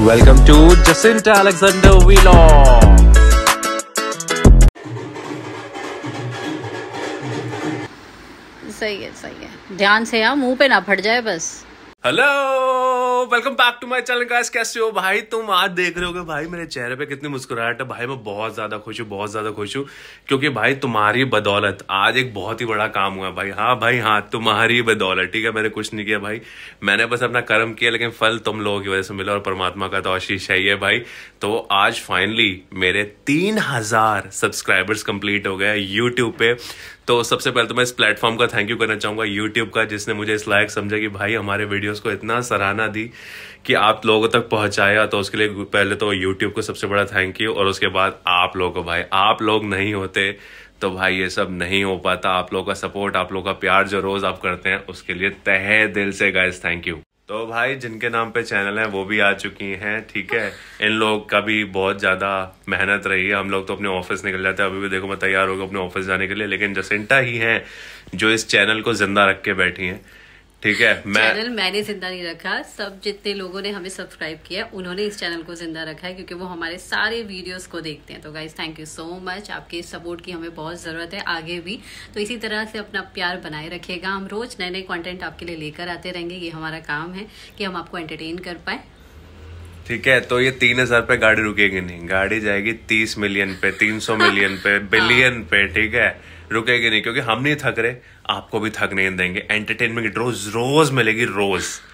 Welcome to Jacinta Alexander vlog सही है सही है ध्यान से यहाँ मुंह पे ना फट जाए बस hello welcome back to my channel guys कैसे हो भाई तुम आज देख रहे हो भाई मेरे चेहरे पे कितनी मुस्कुराहट है भाई मैं बहुत ज़्यादा खुश हूँ बहुत ज़्यादा खुश हूँ क्योंकि भाई तुम्हारी बदौलत आज एक बहुत ही बड़ा काम हुआ भाई हाँ भाई हाँ तुम्हारी बदौलत ठीक है मैंने कुछ नहीं किया भाई मैंने बस अपना कर्म किया लेकिन फल तुम लोगों की वजह से मिला और परमात्मा का तो आशीष है है भाई तो आज फाइनली मेरे तीन सब्सक्राइबर्स कंप्लीट हो गए यूट्यूब पे तो सबसे पहले तो मैं इस प्लेटफॉर्म का थैंक यू करना चाहूंगा यूट्यूब का जिसने मुझे इस लायक समझा कि भाई हमारे वीडियो उसको इतना सराहना दी कि आप लोगों तक पहुंचाया तो उसके लिए पहले तो यूट्यूब को सबसे बड़ा थैंक यू और उसके बाद आप लोगों भाई आप लोग नहीं होते तो भाई ये सब नहीं हो पाता आप लोगों का सपोर्ट आप लोगों का प्यार जो रोज़ आप करते हैं उसके लिए तहे दिल से गाइज थैंक यू तो भाई जिनके नाम पे चैनल है वो भी आ चुकी हैं ठीक है इन लोग का भी बहुत ज़्यादा मेहनत रही है हम लोग तो अपने ऑफिस निकल जाते हैं अभी भी देखो मैं तैयार होगा अपने ऑफिस जाने के लिए लेकिन जसिंटा ही है जो इस चैनल को ज़िंदा रख के बैठी है ठीक है मैं चैनल मैंने जिंदा नहीं रखा सब जितने लोगों ने हमें सब्सक्राइब किया उन्होंने इस चैनल को जिंदा रखा है क्योंकि वो हमारे सारे वीडियोस को देखते हैं तो guys thank you so much आपके सपोर्ट की हमें बहुत ज़रूरत है आगे भी तो इसी तरह से अपना प्यार बनाए रखिएगा हम रोज़ नए नए कॉन्टेंट आपके लिए लेकर आते रहेंगे ये हमारा काम है कि हम आपको एंटरटेन कर पाए ठीक है तो ये तीन हजार पे गाड़ी रुकेगी नहीं गाड़ी जाएगी तीस मिलियन पे तीन सौ मिलियन पे बिलियन हाँ। पे ठीक है रुकेगी नहीं क्योंकि हम नहीं थक रहे आपको भी थकने देंगे एंटरटेनमेंट रोज रोज मिलेगी रोज